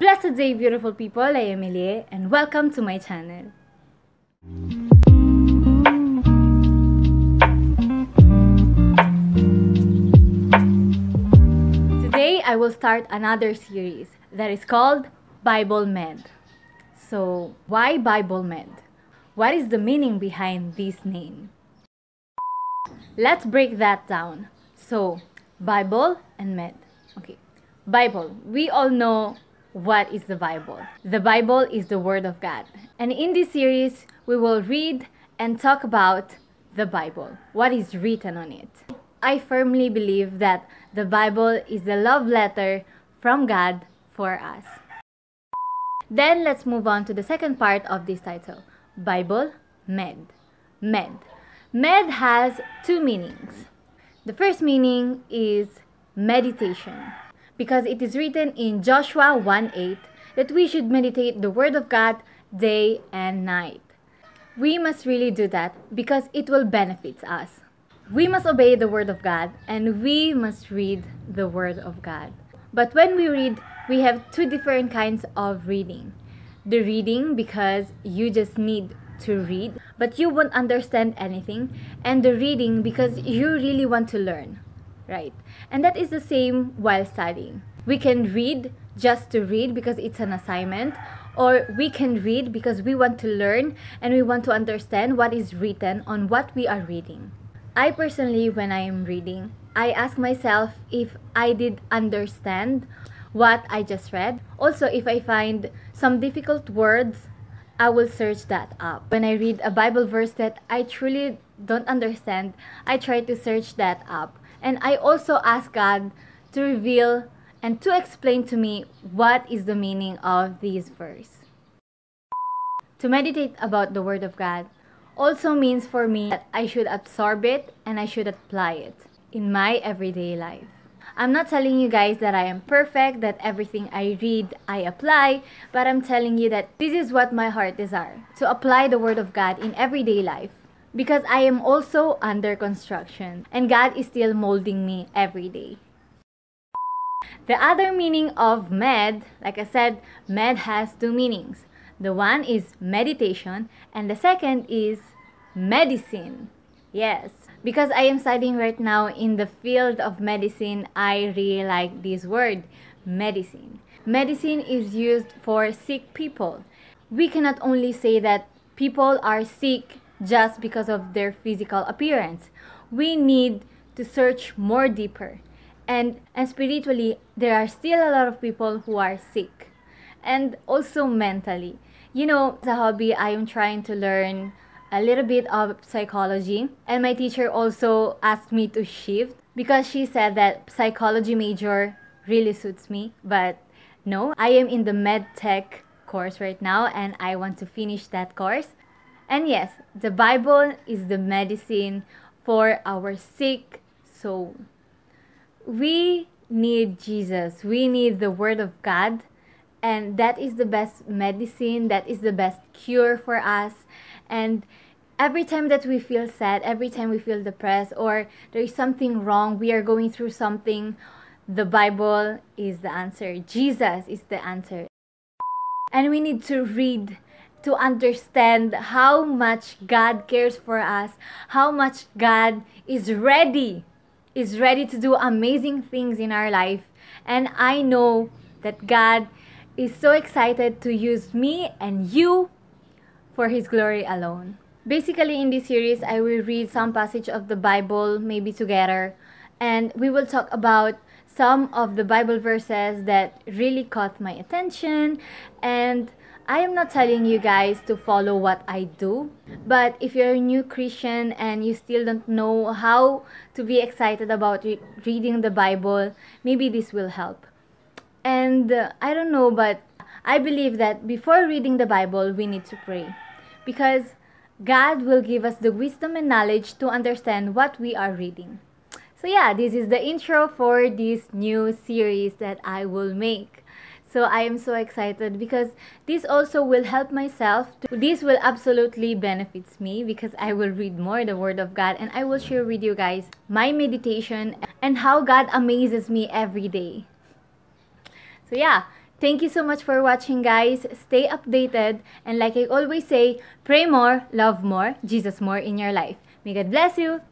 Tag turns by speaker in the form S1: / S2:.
S1: Blessed day, beautiful people. I am Elie, and welcome to my channel. Today, I will start another series that is called Bible Med. So, why Bible Med? What is the meaning behind this name? Let's break that down. So, Bible and Med. Okay, Bible. We all know what is the Bible? The Bible is the Word of God. And in this series, we will read and talk about the Bible, what is written on it. I firmly believe that the Bible is the love letter from God for us. Then let's move on to the second part of this title Bible Med. Med. Med has two meanings. The first meaning is meditation because it is written in Joshua 1 8 that we should meditate the Word of God day and night. We must really do that because it will benefit us. We must obey the Word of God and we must read the Word of God. But when we read, we have two different kinds of reading. The reading, because you just need to read, but you won't understand anything, and the reading, because you really want to learn right? And that is the same while studying. We can read just to read because it's an assignment, or we can read because we want to learn and we want to understand what is written on what we are reading. I personally, when I am reading, I ask myself if I did understand what I just read. Also, if I find some difficult words I will search that up. When I read a Bible verse that I truly don't understand, I try to search that up. And I also ask God to reveal and to explain to me what is the meaning of this verse. To meditate about the Word of God also means for me that I should absorb it and I should apply it in my everyday life. I'm not telling you guys that I am perfect, that everything I read I apply, but I'm telling you that this is what my heart desires to apply the Word of God in everyday life. Because I am also under construction, and God is still molding me every day. The other meaning of med, like I said, med has two meanings. The one is meditation, and the second is medicine. Yes. Because I am studying right now in the field of medicine, I really like this word, medicine. Medicine is used for sick people. We cannot only say that people are sick just because of their physical appearance. We need to search more deeper. And, and spiritually, there are still a lot of people who are sick. And also mentally. You know, as a hobby, I am trying to learn a little bit of psychology. And my teacher also asked me to shift because she said that psychology major really suits me. But no, I am in the med tech course right now and I want to finish that course. And yes, the Bible is the medicine for our sick soul. We need Jesus, we need the Word of God, and that is the best medicine, that is the best cure for us and every time that we feel sad every time we feel depressed or there is something wrong we are going through something the bible is the answer jesus is the answer and we need to read to understand how much God cares for us, how much God is ready, is ready to do amazing things in our life. And I know that God is so excited to use me and you for His glory alone. Basically, in this series, I will read some passage of the Bible, maybe together, and we will talk about some of the Bible verses that really caught my attention. And I am not telling you guys to follow what I do, but if you're a new Christian and you still don't know how to be excited about re- reading the Bible, maybe this will help. And uh, I don't know, but I believe that before reading the Bible, we need to pray because God will give us the wisdom and knowledge to understand what we are reading. So, yeah, this is the intro for this new series that I will make. So, I am so excited because this also will help myself. To, this will absolutely benefits me because I will read more the Word of God and I will share with you guys my meditation and how God amazes me every day. So, yeah. Thank you so much for watching, guys. Stay updated. And like I always say, pray more, love more, Jesus more in your life. May God bless you.